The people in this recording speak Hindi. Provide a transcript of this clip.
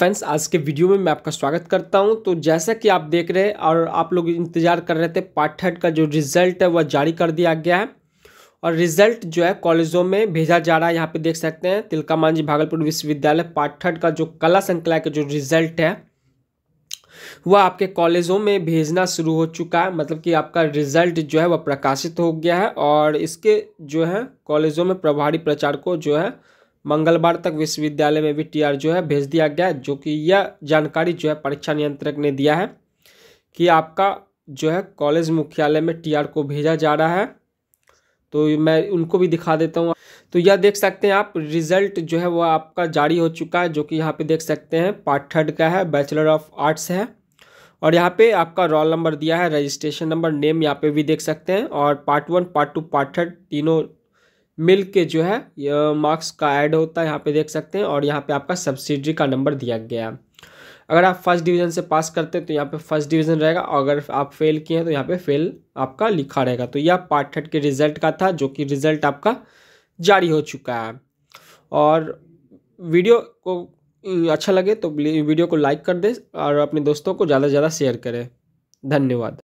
फ्रेंड्स आज के वीडियो में मैं आपका स्वागत करता हूं तो जैसा कि आप देख रहे हैं और आप लोग इंतजार कर रहे थे पार्ट थर्ड का जो रिजल्ट है वह जारी कर दिया गया है और रिजल्ट जो है कॉलेजों में भेजा जा रहा है यहाँ पे देख सकते हैं तिलका मांझी भागलपुर विश्वविद्यालय पार्ट थर्ड का जो कला संकलाय का जो रिजल्ट है वह आपके कॉलेजों में भेजना शुरू हो चुका है मतलब कि आपका रिजल्ट जो है वह प्रकाशित हो गया है और इसके जो है कॉलेजों में प्रभारी प्रचार को जो है मंगलवार तक विश्वविद्यालय में भी टीआर जो है भेज दिया गया जो कि यह जानकारी जो है परीक्षा नियंत्रक ने दिया है कि आपका जो है कॉलेज मुख्यालय में टीआर को भेजा जा रहा है तो मैं उनको भी दिखा देता हूँ तो यह देख सकते हैं आप रिजल्ट जो है वह आपका जारी हो चुका है जो कि यहाँ पे देख सकते हैं पार्ट थर्ड का है बैचलर ऑफ आर्ट्स है और यहाँ पे आपका रोल नंबर दिया है रजिस्ट्रेशन नंबर नेम यहाँ पे भी देख सकते हैं और part one part two part third तीनों मिल के जो है मार्क्स का ऐड होता है यहाँ पे देख सकते हैं और यहाँ पे आपका सब्सिडी का नंबर दिया गया है अगर आप फर्स्ट डिवीज़न से पास करते हैं तो यहाँ पे फर्स्ट डिवीज़न रहेगा और अगर आप फेल किए हैं तो यहाँ पे फेल आपका लिखा रहेगा तो यह पार्ट थर्ड के रिजल्ट का था जो कि रिजल्ट आपका जारी हो चुका है और वीडियो को अच्छा लगे तो वीडियो को लाइक कर दें और अपने दोस्तों को ज़्यादा से ज़्यादा शेयर करें धन्यवाद